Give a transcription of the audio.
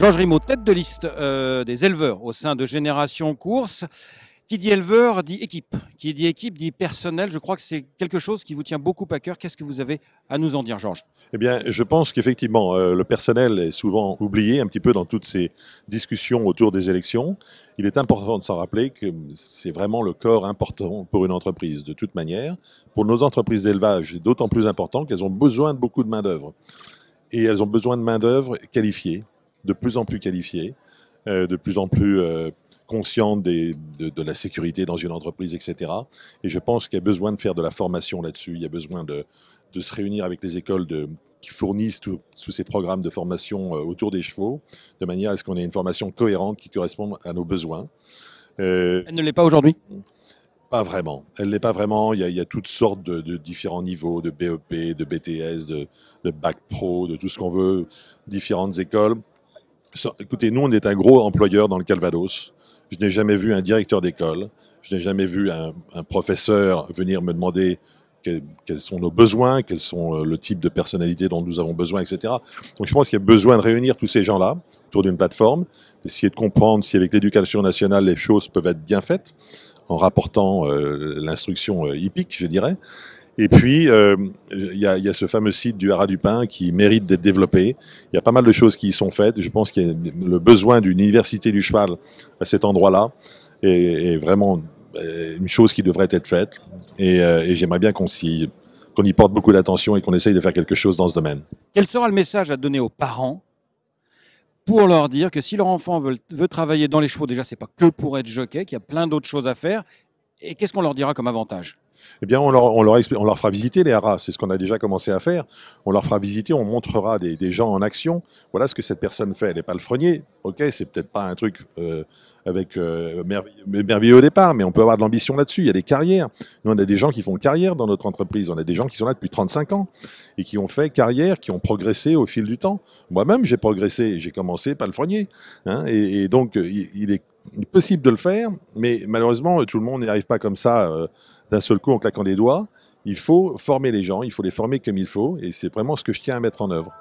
Georges Rimaud, tête de liste euh, des éleveurs au sein de Génération Course. Qui dit éleveur dit équipe. Qui dit équipe dit personnel. Je crois que c'est quelque chose qui vous tient beaucoup à cœur. Qu'est-ce que vous avez à nous en dire, Georges Eh bien, je pense qu'effectivement, euh, le personnel est souvent oublié un petit peu dans toutes ces discussions autour des élections. Il est important de s'en rappeler que c'est vraiment le corps important pour une entreprise, de toute manière. Pour nos entreprises d'élevage, c'est d'autant plus important qu'elles ont besoin de beaucoup de main-d'œuvre. Et elles ont besoin de main-d'œuvre qualifiée de plus en plus qualifiés euh, de plus en plus euh, de, la sécurité dans une entreprise, etc. Et je pense qu'il y a besoin de faire de la formation là-dessus. Il y a besoin de, se réunir avec les écoles de, qui fournissent tous ces programmes de formation euh, autour des chevaux, de manière à ce qu'on ait une formation cohérente qui corresponde à nos besoins. Euh, Elle ne l'est pas aujourd'hui Pas vraiment. Elle ne l'est pas vraiment. Il y, a, toutes sortes de, différents niveaux, de BEP, de BTS, de Bac Pro, de tout ce qu'on veut, différentes écoles. Écoutez, nous, on est un gros employeur dans le Calvados. Je n'ai jamais vu un directeur d'école, je n'ai jamais vu un, professeur venir me demander quels sont nos besoins, quels sont euh, le type de personnalité dont nous avons besoin, etc. Donc je pense qu'il y a besoin de réunir tous ces gens-là autour d'une plateforme, d'essayer de comprendre si avec l'éducation nationale les choses peuvent être bien faites, en rapportant euh, l'instruction euh, hippique, je dirais, et puis, euh, il y, a, ce fameux site du Haras du Pin qui mérite d'être développé. Il y a pas mal de choses qui y sont faites. Je pense qu'il y a le besoin d'une université du cheval à cet endroit-là est, vraiment euh, une chose qui devrait être faite. Et, euh, j'aimerais bien qu'on qu'on y porte beaucoup d'attention et qu'on essaye de faire quelque chose dans ce domaine. Quel sera le message à donner aux parents pour leur dire que si leur enfant veut, veut travailler dans les chevaux, déjà, c'est pas que pour être jockey, qu'il y a plein d'autres choses à faire, et qu'est-ce qu'on leur dira comme avantage eh bien, on leur, on leur, fera visiter les haras. C'est ce qu'on a déjà commencé à faire. On leur fera visiter, on montrera des, gens en action. Voilà ce que cette personne fait. Elle n'est pas le freinier. Ok, c'est peut-être pas un truc euh, avec euh, merveilleux, au départ, mais on peut avoir de l'ambition là-dessus. Il y a des carrières. Nous, on a des gens qui font carrière dans notre entreprise. On a des gens qui sont là depuis 35 ans et qui ont fait carrière, qui ont progressé au fil du temps. Moi-même, j'ai progressé. J'ai commencé pas le hein. et, donc, il est possible de le faire, mais malheureusement, tout le monde n'y arrive pas comme ça euh, d'un seul coup en claquant des doigts. Il faut former les gens, il faut les former comme il faut, et c'est vraiment ce que je tiens à mettre en œuvre.